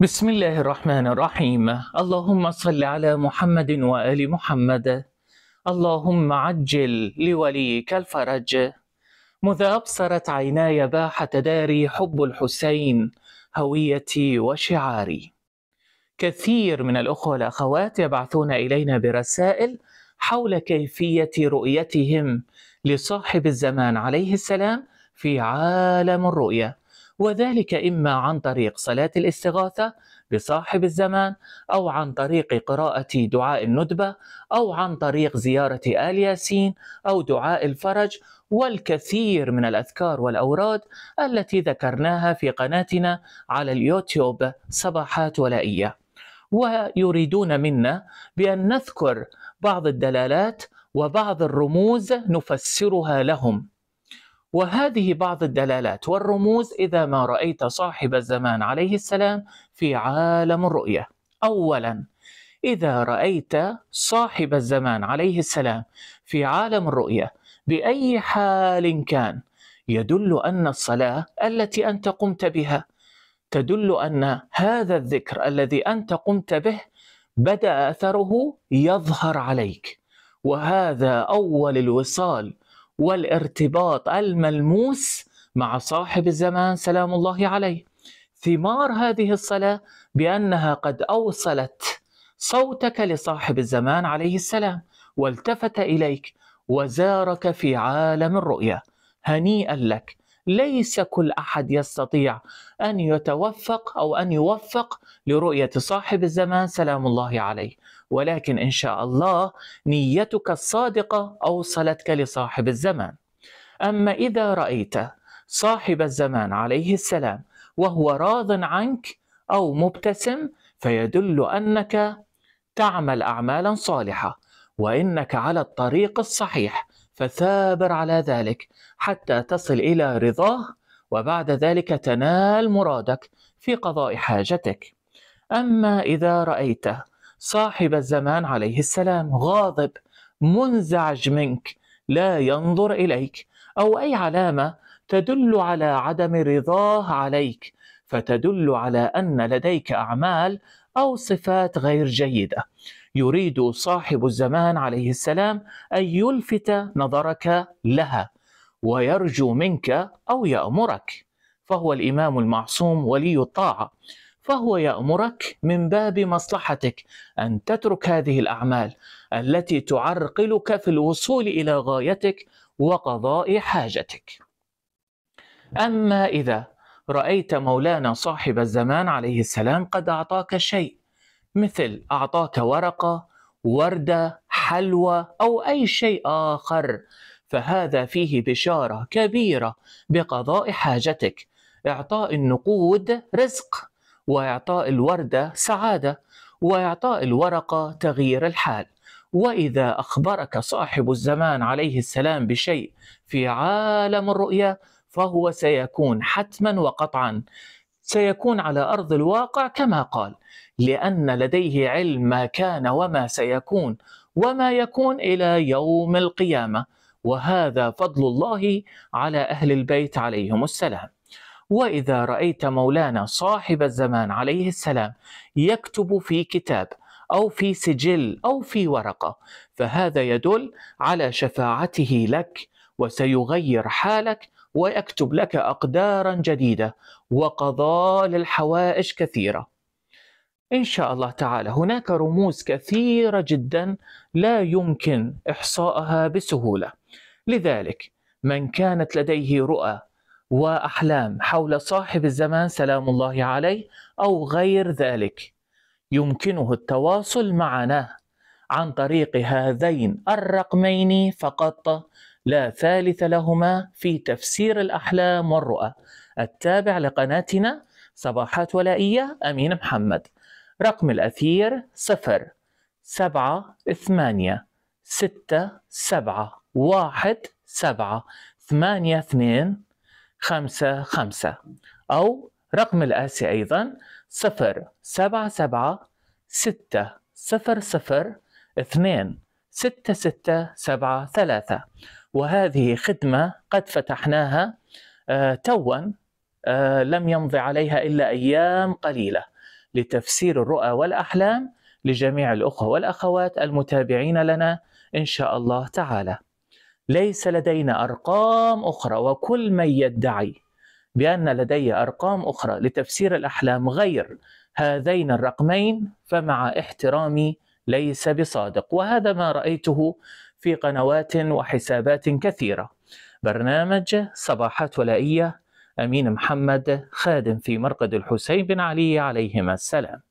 بسم الله الرحمن الرحيم اللهم صل على محمد وآل محمد اللهم عجل لوليك الفرج مذا أبصرت عيناي باحة داري حب الحسين هويتي وشعاري كثير من الأخوة والأخوات يبعثون إلينا برسائل حول كيفية رؤيتهم لصاحب الزمان عليه السلام في عالم الرؤية وذلك إما عن طريق صلاة الاستغاثة بصاحب الزمان أو عن طريق قراءة دعاء الندبة أو عن طريق زيارة آل ياسين أو دعاء الفرج والكثير من الأذكار والأوراد التي ذكرناها في قناتنا على اليوتيوب صباحات ولائية ويريدون منا بأن نذكر بعض الدلالات وبعض الرموز نفسرها لهم وهذه بعض الدلالات والرموز إذا ما رأيت صاحب الزمان عليه السلام في عالم الرؤية أولا إذا رأيت صاحب الزمان عليه السلام في عالم الرؤية بأي حال كان يدل أن الصلاة التي أنت قمت بها تدل أن هذا الذكر الذي أنت قمت به بدأ أثره يظهر عليك وهذا أول الوصال والارتباط الملموس مع صاحب الزمان سلام الله عليه ثمار هذه الصلاه بانها قد اوصلت صوتك لصاحب الزمان عليه السلام والتفت اليك وزارك في عالم الرؤيا هنيئا لك ليس كل احد يستطيع ان يتوفق او ان يوفق لرؤيه صاحب الزمان سلام الله عليه ولكن ان شاء الله نيتك الصادقه اوصلتك لصاحب الزمان اما اذا رايت صاحب الزمان عليه السلام وهو راض عنك او مبتسم فيدل انك تعمل اعمالا صالحه وانك على الطريق الصحيح فثابر على ذلك حتى تصل إلى رضاه وبعد ذلك تنال مرادك في قضاء حاجتك أما إذا رأيته صاحب الزمان عليه السلام غاضب منزعج منك لا ينظر إليك أو أي علامة تدل على عدم رضاه عليك فتدل على أن لديك أعمال أو صفات غير جيدة يريد صاحب الزمان عليه السلام أن يلفت نظرك لها ويرجو منك أو يأمرك فهو الإمام المعصوم ولي الطاعة فهو يأمرك من باب مصلحتك أن تترك هذه الأعمال التي تعرقلك في الوصول إلى غايتك وقضاء حاجتك أما إذا رأيت مولانا صاحب الزمان عليه السلام قد أعطاك شيء مثل أعطاك ورقة وردة حلوى أو أي شيء آخر فهذا فيه بشارة كبيرة بقضاء حاجتك إعطاء النقود رزق وإعطاء الوردة سعادة وإعطاء الورقة تغيير الحال وإذا أخبرك صاحب الزمان عليه السلام بشيء في عالم الرؤيا فهو سيكون حتما وقطعا سيكون على ارض الواقع كما قال لان لديه علم ما كان وما سيكون وما يكون الى يوم القيامه وهذا فضل الله على اهل البيت عليهم السلام واذا رايت مولانا صاحب الزمان عليه السلام يكتب في كتاب او في سجل او في ورقه فهذا يدل على شفاعته لك وسيغير حالك ويكتب لك أقدارا جديدة وقضاء للحوائج كثيرة إن شاء الله تعالى هناك رموز كثيرة جدا لا يمكن إحصائها بسهولة لذلك من كانت لديه رؤى وأحلام حول صاحب الزمان سلام الله عليه أو غير ذلك يمكنه التواصل معنا عن طريق هذين الرقمين فقط لا ثالث لهما في تفسير الأحلام والرؤى التابع لقناتنا صباحات ولائية أمين محمد رقم الأثير صفر سبعة ثمانية ستة سبعة واحد سبعة ثمانية اثنين خمسة خمسة أو رقم الآسي أيضا صفر سبعة سبعة ستة صفر صفر اثنين ستة ستة سبعة ثلاثة وهذه خدمة قد فتحناها آه، توا آه، لم يمض عليها إلا أيام قليلة لتفسير الرؤى والأحلام لجميع الأخوة والأخوات المتابعين لنا إن شاء الله تعالى ليس لدينا أرقام أخرى وكل من يدعي بأن لدي أرقام أخرى لتفسير الأحلام غير هذين الرقمين فمع احترامي ليس بصادق وهذا ما رايته في قنوات وحسابات كثيره برنامج صباحات ولائيه امين محمد خادم في مرقد الحسين بن علي عليهما السلام